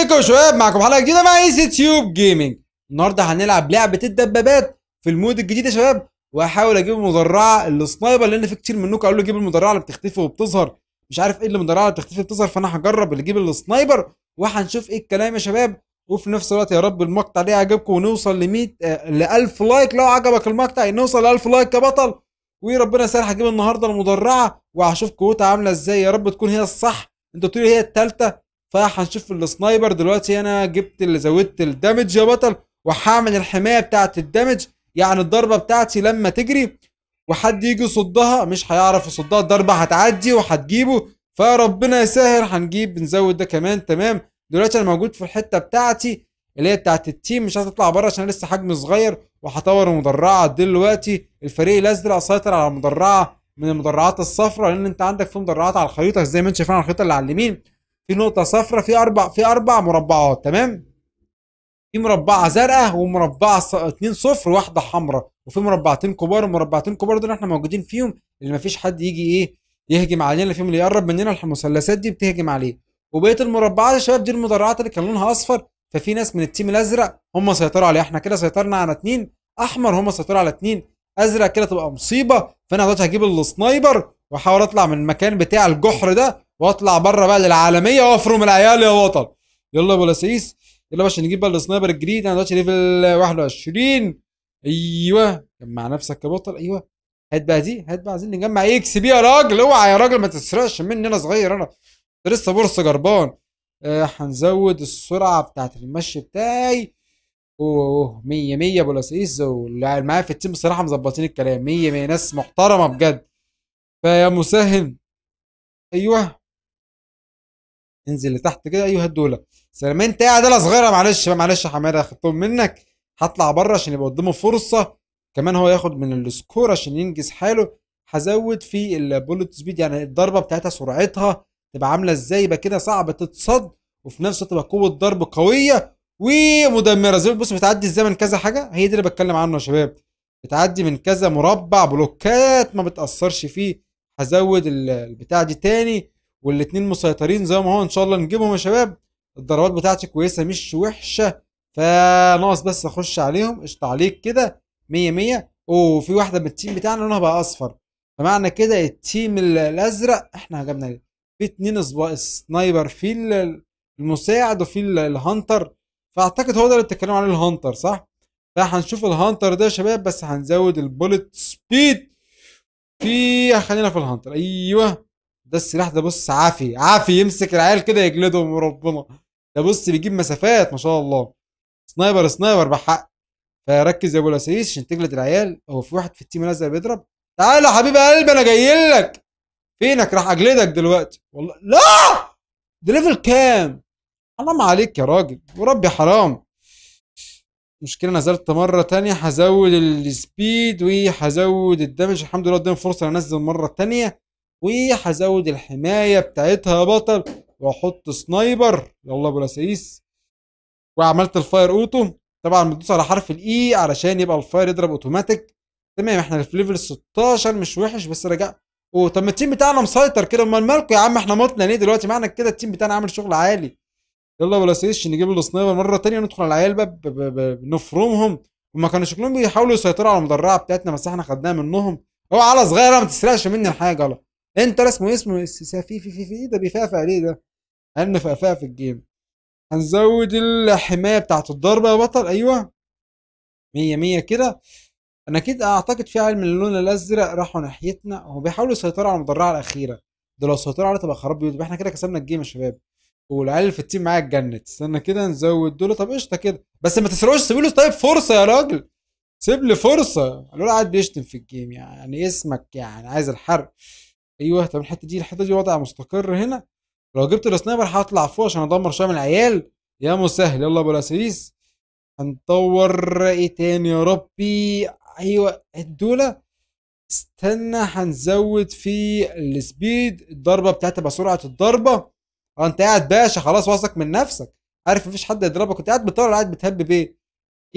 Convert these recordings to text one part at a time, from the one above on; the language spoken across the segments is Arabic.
ازيكم يا شباب معكم حلقه جديده مع اي سي تيوب جيمنج النهارده هنلعب لعبه الدبابات في المود الجديد يا شباب وهحاول اجيب المدرعه السنايبر لان في كتير منكم قالوا لي جيب المدرعه اللي بتختفي وبتظهر مش عارف ايه اللي المدرعه اللي بتختفي وبتظهر فانا هجرب اللي اجيب السنايبر وهنشوف ايه الكلام يا شباب وفي نفس الوقت يا رب المقطع ده يعجبكم ونوصل ل 100 ل 1000 لايك لو عجبك المقطع نوصل ل 1000 لايك يا بطل وربنا يسهل هجيب النهارده المدرعه وهشوف قوتها عامله ازاي يا رب تكون هي الصح انت تقولي هي الثالثه فهنشوف السنايبر دلوقتي انا جبت اللي زودت الدمج يا بطل وهعمل الحمايه بتاعت الدمج يعني الضربه بتاعتي لما تجري وحد يجي يصدها مش هيعرف يصدها الضربه هتعدي وهتجيبه فربنا يسهل هنجيب نزود ده كمان تمام دلوقتي انا موجود في الحته بتاعتي اللي هي بتاعت التيم مش هتطلع بره عشان لسه حجمي صغير وهطور المدرعه دلوقتي الفريق الازرق سيطر على المدرعه من المدرعات الصفراء لان انت عندك في مدرعات على الخريطه زي ما انت شايفين على الخريطه اللي على اليمين في نقطه صفراء في اربع في اربع مربعات تمام في مربعه زرقاء ومربعه اتنين صفر وواحدة حمراء وفي مربعتين كبار المربعتين كبار دول احنا موجودين فيهم اللي مفيش حد يجي ايه يهجم علينا فيهم اللي يقرب مننا المثلثات دي بتهجم عليه وبقيه المربعات يا شباب دي المدرعات اللي كان لونها اصفر ففي ناس من التيم الازرق هم سيطروا عليها احنا كده سيطرنا على اتنين احمر هم سيطروا على اتنين ازرق كده تبقى مصيبه فانا دلوقتي هجيب السنايبر واحاول اطلع من المكان بتاع الجحر ده واطلع بره بقى للعالميه وافرم العيال يا بطل يلا يا ابو لسيس يلا باشا نجيب بقى السنايبر الجديد انا دلوقتي ليفل 21 ايوه جمع نفسك يا بطل ايوه هات بقى دي هات بقى عايزين نجمع إيه؟ اكس بي يا راجل اوعى يا راجل ما تسرقش مني انا صغير انا لسه بورصه جربان آه هنزود السرعه بتاعت المشي بتاعي اوه 100 100 ابو لسيس واللي معايا في التيم بصراحه مظبطين الكلام 100 100 ناس محترمه بجد فيا مساهم ايوه انزل لتحت كده ايوه هات دول انت قاعد عداله صغيره معلش معلش يا حماده خدتهم منك هطلع بره عشان يبقى قدامه فرصه كمان هو ياخد من السكور عشان ينجز حاله هزود في البولت سبيد يعني الضربه بتاعتها سرعتها تبقى عامله ازاي يبقى كده صعب تتصد وفي نفس الوقت تبقى قوه ضرب قويه ومدمره زي بص بتعدي الزمن كذا حاجه هي دي اللي بتكلم عنه يا شباب بتعدي من كذا مربع بلوكات ما بتاثرش فيه هزود البتاع دي تاني والاثنين مسيطرين زي ما هو ان شاء الله نجيبهم يا شباب الضربات بتاعتي كويسه مش وحشه فناقص بس اخش عليهم قشطه عليك كده 100 100 وفي واحده من التيم بتاعنا لونها بقى اصفر فمعنى كده التيم الازرق احنا جبنا في اثنين سنايبر في المساعد وفي الهانتر فاعتقد هو ده اللي بتتكلم عليه الهانتر صح فهنشوف الهانتر ده يا شباب بس هنزود البولت سبيد في خلينا في الهانتر ايوه ده السلاح ده بص عافي عافي يمسك العيال كده يجلدهم وربنا ده بص بيجيب مسافات ما شاء الله سنايبر سنايبر بحق فركز يا ابو الاسيس عشان تجلد العيال هو في واحد في التيم نازل بيضرب تعالى يا حبيب قلبي انا جاي لك فينك راح اجلدك دلوقتي والله لا ده ليفل كام حرام عليك يا راجل وربي حرام مشكلة نزلت مرة تانية هزود السبيد وهزود الدمج الحمد لله قدام فرصة انزل مرة تانية وهزود الحمايه بتاعتها يا بطل واحط سنايبر يلا ابو لسيس وعملت الفاير اوتو طبعا بتدوس على حرف الاي علشان يبقى الفاير يضرب اوتوماتيك تمام احنا في ليفل 16 مش وحش بس رجع طب ما التيم بتاعنا مسيطر كده امال مالكم يا عم احنا مطنا ليه دلوقتي معنى كده التيم بتاعنا عامل شغل عالي يلا ابو لسيس نجيب السنايبر مره ثانيه ندخل على العيال بقى نفرمهم هما كانوا شكلهم بيحاولوا يسيطروا على المدرعه بتاعتنا بس احنا خدناها منهم اوعى على صغيره ما تسرقش مني الحاجه يلا انت رسمه اسمه في في في ايه ده بيفقفق عليه ده انا فافاه في الجيم هنزود الحمايه بتاعت الضربه يا بطل ايوه مية مية كده انا كده اعتقد في عالم من اللون الازرق راحوا ناحيتنا هو بيحاولوا يسيطروا على المدرعه الاخيره ده لو سيطروا عليها تبقى خراب بيوت احنا كده كسبنا الجيم يا شباب والعيال اللي في التيم معايا اتجنت استنى كده نزود دول طب قشطه كده بس ما تسرقوش سيب له طيب فرصه يا راجل سيب لي فرصه الولد قاعد بيشتم في الجيم يعني اسمك يعني عايز الحرق ايوه طب الحته دي الحته دي وضع مستقر هنا لو جبت السنايبر هطلع فوق عشان ادمر شويه من العيال يا مسهل يلا ابو الاسيس هندور ايه تاني يا ربي ايوه الدوله استنى هنزود في السبيد الضربه بتاعتي بسرعه الضربه آه، انت قاعد باشا خلاص واثق من نفسك عارف مفيش حد يضربك كنت قاعد بتطور قاعد بتهبب ايه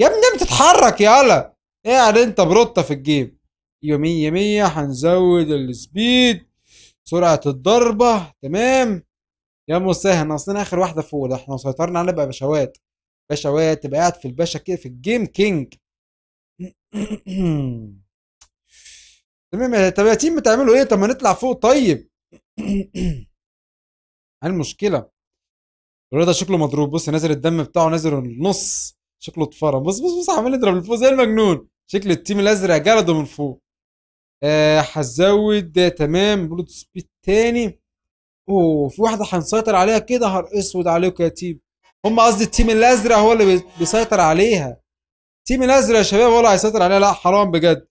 يا ابني بتتحرك يلا قاعد ايه يعني انت بروطه في الجيم يومية مية هنزود السبيد سرعه الضربه تمام يا مساهم ناقصنا اخر واحده فوق ده احنا سيطرنا على بقى بشوات بشوات تبقى قاعد في الباشا كده في الجيم كينج تمام طب يا تيم بتعملوا ايه طب ما نطلع فوق طيب ايه المشكله الولد شكله مضروب بص نازل الدم بتاعه نازل النص شكله اتفرم بص بص بص عمال يضرب فوق زي المجنون شكل التيم الازرق جلده من فوق هزود آه، آه، تمام بلود سبيد تاني اوه في واحده هنسيطر عليها كده نهار اسود عليكم يا تيم هم قصدي التيم الازرق هو اللي بيسيطر عليها التيم الازرق يا شباب هو اللي هيسيطر عليها لا حرام بجد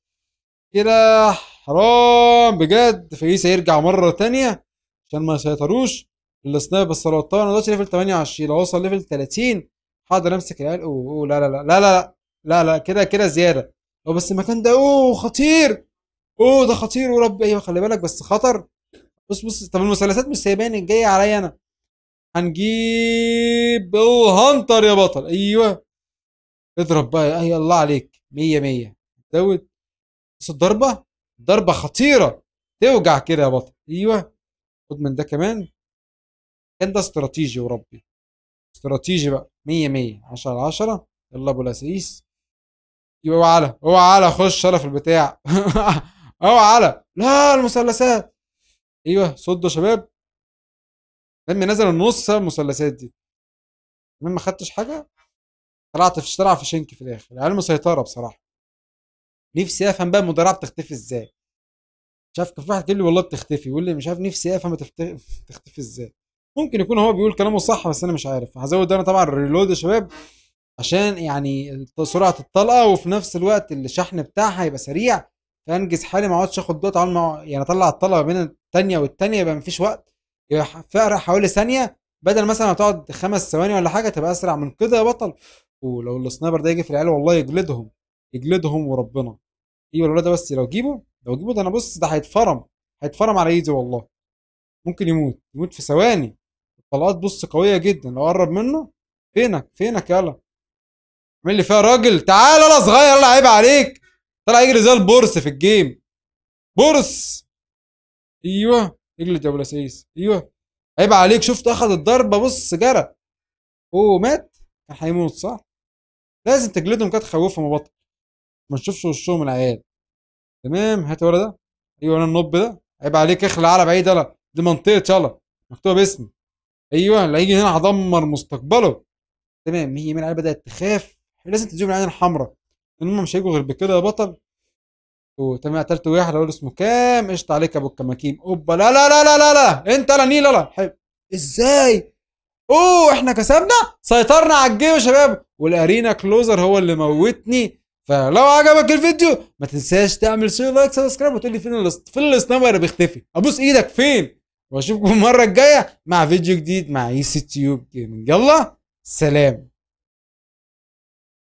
كده حرام بجد فيس يرجع مره تانية عشان ما يسيطروش السنايب بس لو انا دلوقتي ليفل 28 لو وصل ليفل 30 هقدر امسك العيال اوه لا لا لا لا لا لا لا, كده كده زياده هو بس المكان ده اوه خطير اوه ده خطير ورب ايوه خلي بالك بس خطر بص بص طب المثلثات مش سايباني الجايه عليا انا هنجيب الهنتر يا بطل ايوه اضرب بقى اي الله عليك 100 100 داود بس الضربه ضربه خطيره توجع كده يا بطل ايوه خد من ده كمان كان ده استراتيجي وربي استراتيجي بقى 100 100 10 10 يلا ابو لاسيس يبقى اوعى اوعى خش انا في البتاع اوعى على لا المثلثات ايوه صدوا يا شباب لما نزل النص المثلثات دي المهم ما خدتش حاجه طلعت في الشارع في شنك في الاخر العيال مسيطره بصراحه نفسي افهم بقى المدرعه بتختفي ازاي مش عارف كان في واحد يقول لي والله بتختفي يقول لي مش عارف نفسي افهم بتختفي ازاي ممكن يكون هو بيقول كلامه صح بس انا مش عارف هزود انا طبعا الريلود يا شباب عشان يعني سرعه الطلقه وفي نفس الوقت الشحن بتاعها هيبقى سريع فانجز حالي ما اقعدش اخد دوت مع يعني اطلع الطلبه بين الثانيه والثانيه يبقى مفيش وقت يبقى فرق حوالي ثانيه بدل مثلا ما تقعد خمس ثواني ولا حاجه تبقى اسرع من كده يا بطل ولو السنايبر ده يجي في العيال والله يجلدهم يجلدهم وربنا ايوه الولد ده بس لو جيبه لو جيبه ده انا بص ده هيتفرم هيتفرم على ايدي والله ممكن يموت يموت في ثواني الطلقات بص قويه جدا لو قرب منه فينك فينك يلا اعمل لي فيها راجل تعال يلا صغير يلا عيب عليك طلع يجري زي البورس في الجيم بورس ايوه يجري يا ابو لسيس ايوه عيب عليك شفت اخد الضربه بص جرى اوه مات كان هيموت صح لازم تجلدهم كده تخوفهم وبطل ما تشوفش وشهم العيال تمام هات ورا ده ايوه انا النوب ده عيب عليك اخلع على بعيد يلا دي منطقه يلا مكتوب اسمي ايوه اللي هيجي هنا هدمر مستقبله تمام هي من العيال بدات تخاف لازم تديهم العين الحمراء هم مش هيجوا غير بكده يا بطل وتمام قتلت واحد اقول اسمه كام قشطة عليك ابو الكماكيم اوبا لا لا لا لا لا لا انت لا نيل لا ازاي اوه احنا كسبنا سيطرنا على الجيم يا شباب والارينا كلوزر هو اللي موتني فلو عجبك الفيديو ما تنساش تعمل شير لايك سبسكرايب وتقول لي فين الاسط... فين الاسنابر اللي بيختفي ابوس ايدك فين واشوفكم المره الجايه مع فيديو جديد مع اي سي تيوب جيمنج يلا سلام